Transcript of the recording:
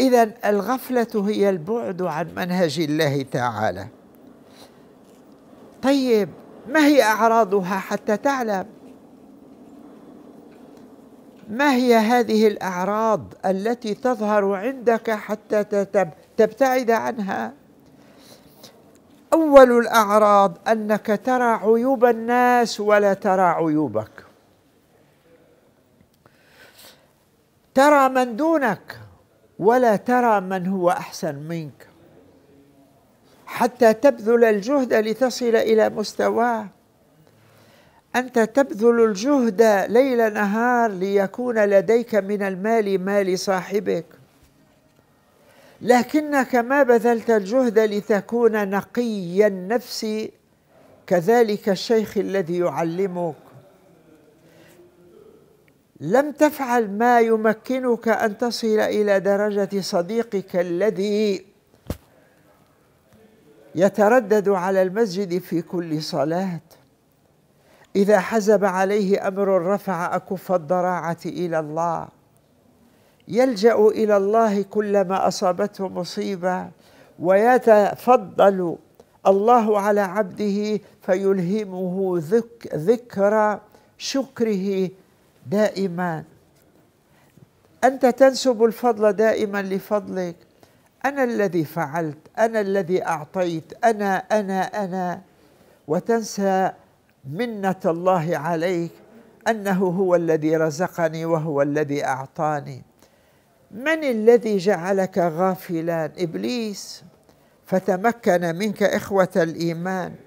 اذا الغفله هي البعد عن منهج الله تعالى طيب ما هي اعراضها حتى تعلم ما هي هذه الاعراض التي تظهر عندك حتى تبتعد عنها اول الاعراض انك ترى عيوب الناس ولا ترى عيوبك ترى من دونك ولا ترى من هو احسن منك حتى تبذل الجهد لتصل الى مستواه انت تبذل الجهد ليل نهار ليكون لديك من المال مال صاحبك لكنك ما بذلت الجهد لتكون نقي النفس كذلك الشيخ الذي يعلمك لم تفعل ما يمكنك ان تصل الى درجه صديقك الذي يتردد على المسجد في كل صلاه اذا حزب عليه امر رفع اكف الضراعه الى الله يلجا الى الله كلما اصابته مصيبه ويتفضل الله على عبده فيلهمه ذك ذكر شكره دائما انت تنسب الفضل دائما لفضلك انا الذي فعلت انا الذي اعطيت انا انا انا وتنسى منه الله عليك انه هو الذي رزقني وهو الذي اعطاني من الذي جعلك غافلا ابليس فتمكن منك اخوه الايمان